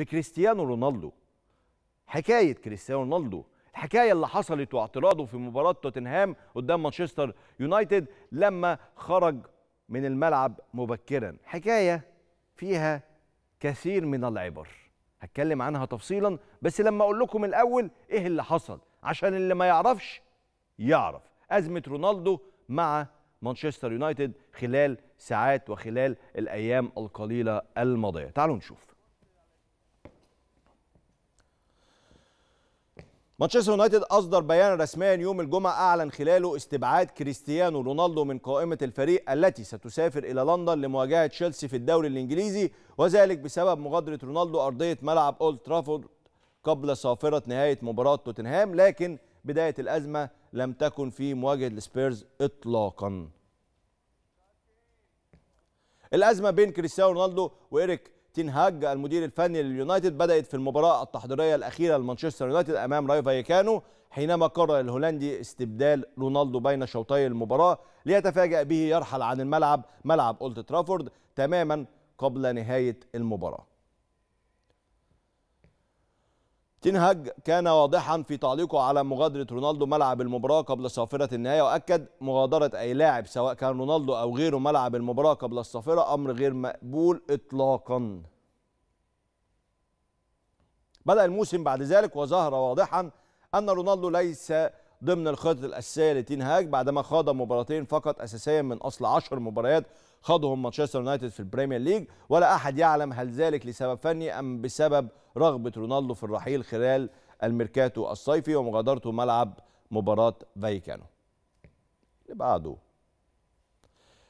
بكريستيانو رونالدو حكايه كريستيانو رونالدو الحكايه اللي حصلت واعتراضه في مباراه توتنهام قدام مانشستر يونايتد لما خرج من الملعب مبكرا حكايه فيها كثير من العبر هتكلم عنها تفصيلا بس لما اقول لكم الاول ايه اللي حصل عشان اللي ما يعرفش يعرف ازمه رونالدو مع مانشستر يونايتد خلال ساعات وخلال الايام القليله الماضيه تعالوا نشوف مانشستر يونايتد أصدر بيانا رسميا يوم الجمعة أعلن خلاله استبعاد كريستيانو رونالدو من قائمة الفريق التي ستسافر إلى لندن لمواجهة تشيلسي في الدوري الإنجليزي وذلك بسبب مغادرة رونالدو أرضية ملعب أولد ترافورد قبل صافرة نهاية مباراة توتنهام لكن بداية الأزمة لم تكن في مواجهة السبيرز إطلاقا الأزمة بين كريستيانو رونالدو وإيريك تنهاج المدير الفني لليونايتد بدأت في المباراة التحضيرية الأخيرة لمانشستر يونايتد أمام رايو فايكانو حينما قرر الهولندي استبدال رونالدو بين شوطي المباراة ليتفاجأ به يرحل عن الملعب ملعب أولد ترافورد تماما قبل نهاية المباراة تنهج كان واضحا في تعليقه على مغادرة رونالدو ملعب المباراة قبل صافرة النهاية وأكد مغادرة أي لاعب سواء كان رونالدو أو غيره ملعب المباراة قبل الصافرة أمر غير مقبول إطلاقا بدأ الموسم بعد ذلك وظهر واضحا أن رونالدو ليس ضمن الخطط الاساسيه لتين بعدما خاض مباراتين فقط اساسيا من اصل 10 مباريات خاضهم مانشستر يونايتد في البريمير ليج ولا احد يعلم هل ذلك لسبب فني ام بسبب رغبه رونالدو في الرحيل خلال الميركاتو الصيفي ومغادرته ملعب مباراه فايكانو اللي بعده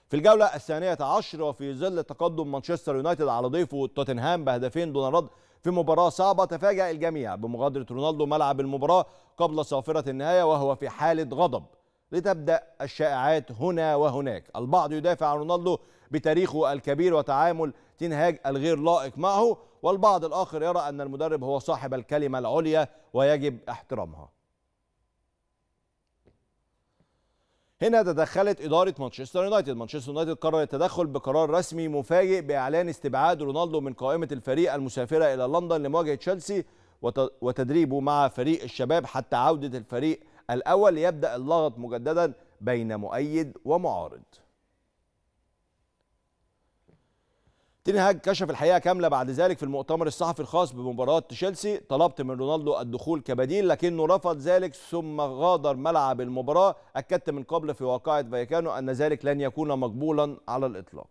في الجولة الثانية عشر وفي ظل تقدم مانشستر يونايتد على ضيفه توتنهام بهدفين دون رد في مباراة صعبة تفاجأ الجميع بمغادرة رونالدو ملعب المباراة قبل صافرة النهاية وهو في حالة غضب لتبدأ الشائعات هنا وهناك البعض يدافع عن رونالدو بتاريخه الكبير وتعامل تنهاج الغير لائق معه والبعض الآخر يرى أن المدرب هو صاحب الكلمة العليا ويجب احترامها هنا تدخلت إدارة مانشستر يونايتد مانشستر يونايتد قرر التدخل بقرار رسمي مفاجئ بإعلان استبعاد رونالدو من قائمة الفريق المسافرة إلى لندن لمواجهة تشيلسي وتدريبه مع فريق الشباب حتى عودة الفريق الأول يبدأ اللغط مجددا بين مؤيد ومعارض تنهاج كشف الحقيقه كامله بعد ذلك في المؤتمر الصحفي الخاص بمباراه تشيلسي طلبت من رونالدو الدخول كبديل لكنه رفض ذلك ثم غادر ملعب المباراه اكدت من قبل في واقعه فايكانو ان ذلك لن يكون مقبولا على الاطلاق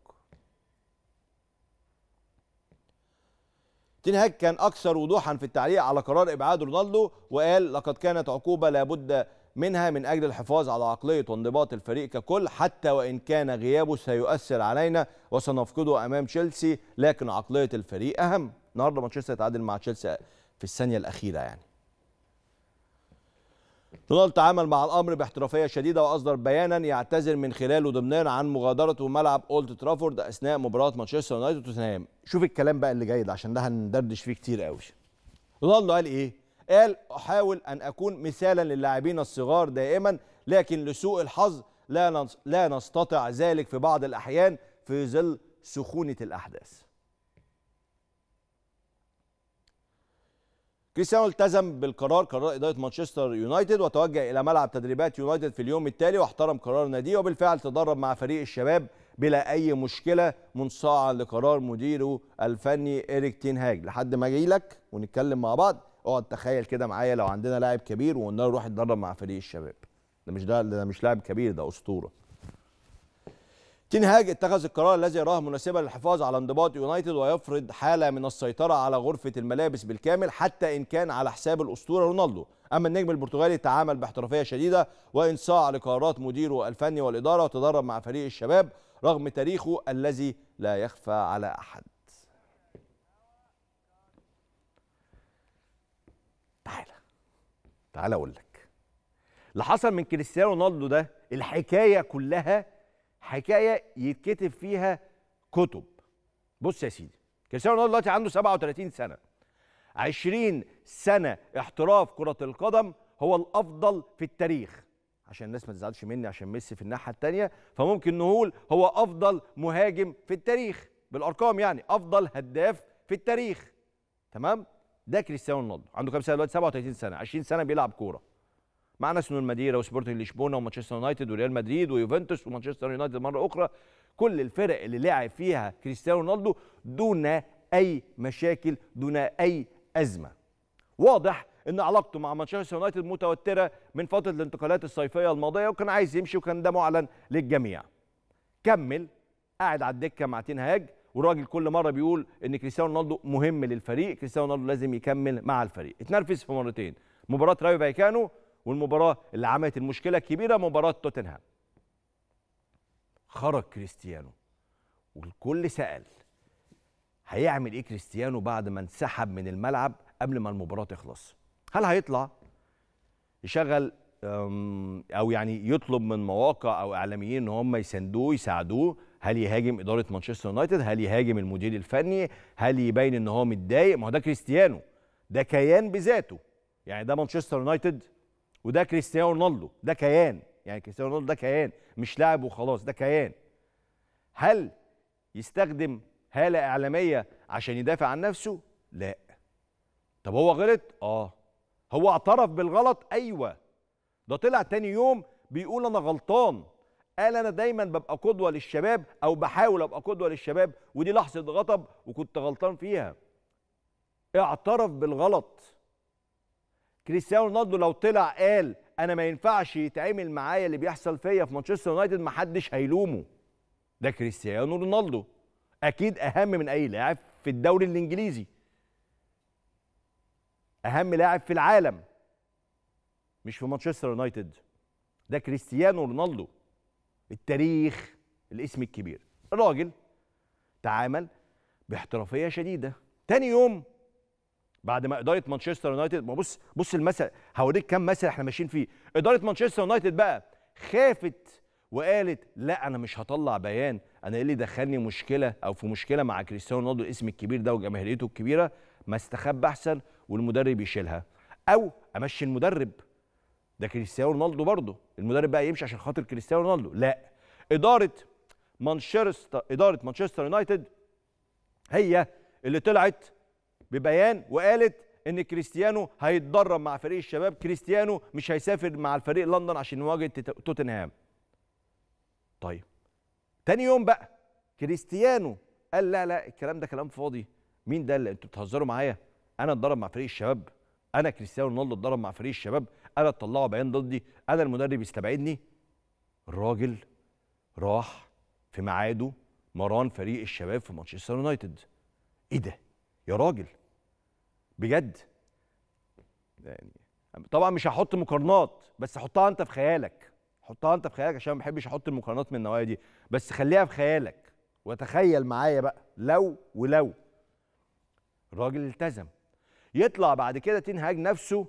تنهاج كان اكثر وضوحا في التعليق على قرار ابعاد رونالدو وقال لقد كانت عقوبه لابد منها من أجل الحفاظ على عقلية وانضباط الفريق ككل حتى وإن كان غيابه سيؤثر علينا وسنفقده أمام تشيلسي لكن عقلية الفريق أهم النهارده مانشستر يتعادل مع تشيلسي في الثانية الأخيرة يعني رونالد تعامل مع الامر باحترافيه شديده واصدر بيانا يعتذر من خلاله ضمنيا عن مغادرته ملعب اولد ترافورد اثناء مباراه مانشستر يونايتد وتوتنهام شوف الكلام بقى اللي جاي ده عشان ده هندردش فيه كتير قوي رونالدو قال ايه قال احاول ان اكون مثالا للاعبين الصغار دائما لكن لسوء الحظ لا لا نستطع ذلك في بعض الاحيان في ظل سخونه الاحداث كريستيانو التزم بالقرار قرار اداره مانشستر يونايتد وتوجه الى ملعب تدريبات يونايتد في اليوم التالي واحترم قرار ناديه وبالفعل تدرب مع فريق الشباب بلا اي مشكله منصاعا لقرار مديره الفني اريك تين هاج لحد ما اجي لك ونتكلم مع بعض اقعد تخيل كده معايا لو عندنا لاعب كبير وقلنا له روح اتدرب مع فريق الشباب ده مش ده ده مش لاعب كبير ده اسطوره تين هاج اتخذ القرار الذي يراه مناسبا للحفاظ على انضباط يونايتد ويفرض حاله من السيطره على غرفه الملابس بالكامل حتى ان كان على حساب الاسطوره رونالدو اما النجم البرتغالي تعامل باحترافيه شديده وانصاع لقرارات مديره الفني والاداره وتدرب مع فريق الشباب رغم تاريخه الذي لا يخفى على احد تعال اقول لك اللي حصل من كريستيانو رونالدو ده الحكايه كلها حكايه يتكتب فيها كتب بص يا سيدي كريستيانو رونالدو دلوقتي عنده 37 سنه 20 سنه احتراف كره القدم هو الافضل في التاريخ عشان الناس ما تزعلش مني عشان ميسي في الناحيه الثانيه فممكن نقول هو افضل مهاجم في التاريخ بالارقام يعني افضل هداف في التاريخ تمام ده كريستيانو رونالدو عنده كام سنه دلوقتي 37 سنه 20 سنه بيلعب كوره مع ناسيونال المديره وسبورتنج لشبونه ومانشستر يونايتد وريال مدريد ويوفنتوس ومانشستر يونايتد مره اخرى كل الفرق اللي لعب فيها كريستيانو رونالدو دون اي مشاكل دون اي ازمه واضح ان علاقته مع مانشستر يونايتد متوتره من فتره الانتقالات الصيفيه الماضيه وكان عايز يمشي وكان ده معلن للجميع كمل قاعد على الدكه مع تين هاج والراجل كل مره بيقول ان كريستيانو رونالدو مهم للفريق كريستيانو رونالدو لازم يكمل مع الفريق اتنرفز في مرتين مباراه رايو فايكانو والمباراه اللي عملت المشكله الكبيره مباراه توتنهام خرج كريستيانو والكل سال هيعمل ايه كريستيانو بعد ما انسحب من الملعب قبل ما المباراه تخلص هل هيطلع يشغل او يعني يطلب من مواقع او اعلاميين ان هم يساندوه يساعدوه هل يهاجم اداره مانشستر يونايتد هل يهاجم المدير الفني هل يبين ان هو متضايق ما هو ده كريستيانو ده كيان بذاته يعني ده مانشستر يونايتد وده كريستيانو رونالدو ده كيان يعني كريستيانو رونالدو ده كيان مش لاعب وخلاص ده كيان هل يستخدم هاله اعلاميه عشان يدافع عن نفسه لا طب هو غلط اه هو اعترف بالغلط ايوه ده طلع تاني يوم بيقول انا غلطان قال انا دايما ببقى قدوه للشباب او بحاول ابقى قدوه للشباب ودي لحظه غضب وكنت غلطان فيها اعترف بالغلط كريستيانو رونالدو لو طلع قال انا ما ينفعش يتعامل معايا اللي بيحصل فيا في مانشستر يونايتد محدش هيلومه ده كريستيانو رونالدو اكيد اهم من اي لاعب في الدوري الانجليزي اهم لاعب في العالم مش في مانشستر يونايتد ده كريستيانو رونالدو التاريخ الاسم الكبير الراجل تعامل باحترافيه شديده تاني يوم بعد ما اداره مانشستر يونايتد ما بص بص المثل هوريك كم مثل احنا ماشيين فيه اداره مانشستر يونايتد بقى خافت وقالت لا انا مش هطلع بيان انا ايه اللي دخلني مشكله او في مشكله مع كريستيانو رونالدو الاسم الكبير ده وجماهيريته الكبيره ما استخبى احسن والمدرب يشيلها او امشي المدرب ده كريستيانو رونالدو برضه المدرب بقى يمشي عشان خاطر كريستيانو رونالدو لا اداره مانشستر اداره مانشستر يونايتد هي اللي طلعت ببيان وقالت ان كريستيانو هيتدرب مع فريق الشباب كريستيانو مش هيسافر مع الفريق لندن عشان يواجه توتنهام طيب تاني يوم بقى كريستيانو قال لا لا الكلام ده كلام فاضي مين ده اللي انتوا بتهزروا معايا انا اتدرب مع فريق الشباب انا كريستيانو رونالدو اتدرب مع فريق الشباب انا تطلعوا بيان ضدي انا المدرب يستبعدني الراجل راح في ميعاده مران فريق الشباب في مانشستر يونايتد ايه ده يا راجل بجد يعني طبعا مش هحط مقارنات بس حطها انت في خيالك حطها انت في خيالك عشان ما بحبش احط المقارنات من النوعيه دي بس خليها في خيالك وتخيل معايا بقى لو ولو الراجل التزم يطلع بعد كده تنهاج نفسه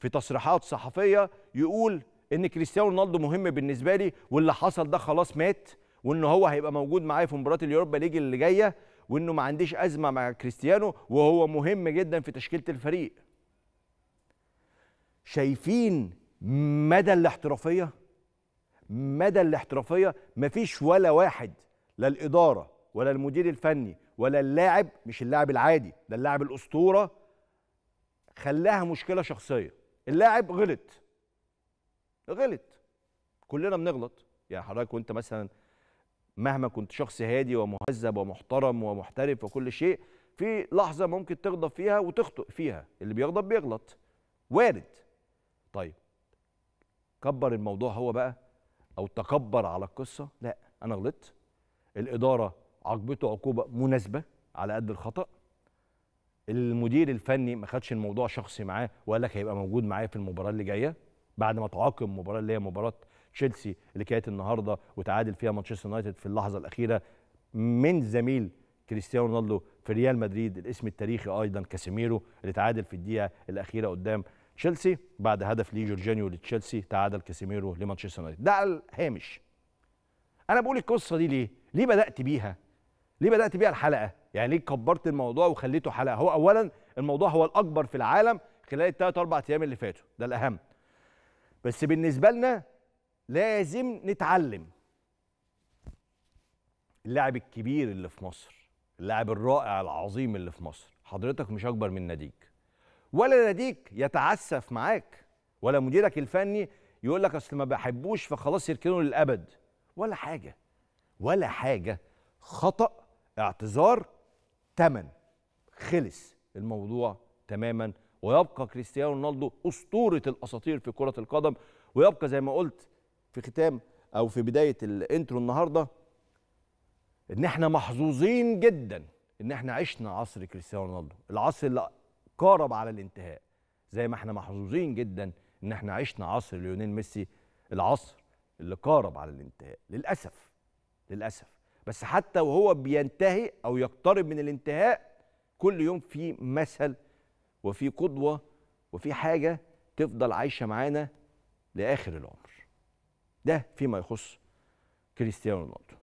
في تصريحات صحفيه يقول ان كريستيانو رونالدو مهم بالنسبه لي واللي حصل ده خلاص مات وان هو هيبقى موجود معايا في مباراه اليوروبا ليج اللي جايه وانه ما عنديش ازمه مع كريستيانو وهو مهم جدا في تشكيله الفريق شايفين مدى الاحترافيه مدى الاحترافيه مفيش ولا واحد لا الاداره ولا المدير الفني ولا اللاعب مش اللاعب العادي ده اللاعب الاسطوره خلاها مشكله شخصيه اللاعب غلط غلط كلنا بنغلط يعني حضرتك وانت مثلا مهما كنت شخص هادي ومهذب ومحترم ومحترف وكل شيء في لحظه ممكن تغضب فيها وتخطئ فيها اللي بيغضب بيغلط وارد طيب كبر الموضوع هو بقى او تكبر على القصه لا انا غلطت الاداره عاقبته عقوبه مناسبه على قد الخطأ المدير الفني ما خدش الموضوع شخصي معاه وقال لك هيبقى موجود معايا في المباراه اللي جايه بعد ما تعاقب المباراه اللي هي مباراه تشيلسي اللي كانت النهارده وتعادل فيها مانشستر يونايتد في اللحظه الاخيره من زميل كريستيانو رونالدو في ريال مدريد الاسم التاريخي ايضا كاسيميرو اللي تعادل في الدقيقه الاخيره قدام تشيلسي بعد هدف لي جورجينيو لتشيلسي تعادل كاسيميرو لمانشستر يونايتد ده الهامش انا بقول القصه دي ليه ليه بدات بيها ليه بدات بيها الحلقه يعني ليه كبرت الموضوع وخليته حلقه هو اولا الموضوع هو الاكبر في العالم خلال الثلاث اربع ايام اللي فاتوا ده الاهم بس بالنسبه لنا لازم نتعلم اللاعب الكبير اللي في مصر اللاعب الرائع العظيم اللي في مصر حضرتك مش اكبر من ناديك ولا ناديك يتعسف معاك ولا مديرك الفني يقول لك اصل ما بحبوش فخلاص يركنه للابد ولا حاجه ولا حاجه خطا اعتذار تمن خلص الموضوع تماما ويبقى كريستيانو رونالدو اسطوره الاساطير في كره القدم ويبقى زي ما قلت في ختام او في بدايه الانترو النهارده ان احنا محظوظين جدا ان احنا عشنا عصر كريستيانو رونالدو العصر اللي قارب على الانتهاء زي ما احنا محظوظين جدا ان احنا عشنا عصر ليونيل ميسي العصر اللي قارب على الانتهاء للاسف للاسف بس حتى وهو بينتهي او يقترب من الانتهاء كل يوم في مثل وفي قدوه وفي حاجه تفضل عايشه معانا لاخر العمر ده فيما يخص كريستيانو رونالدو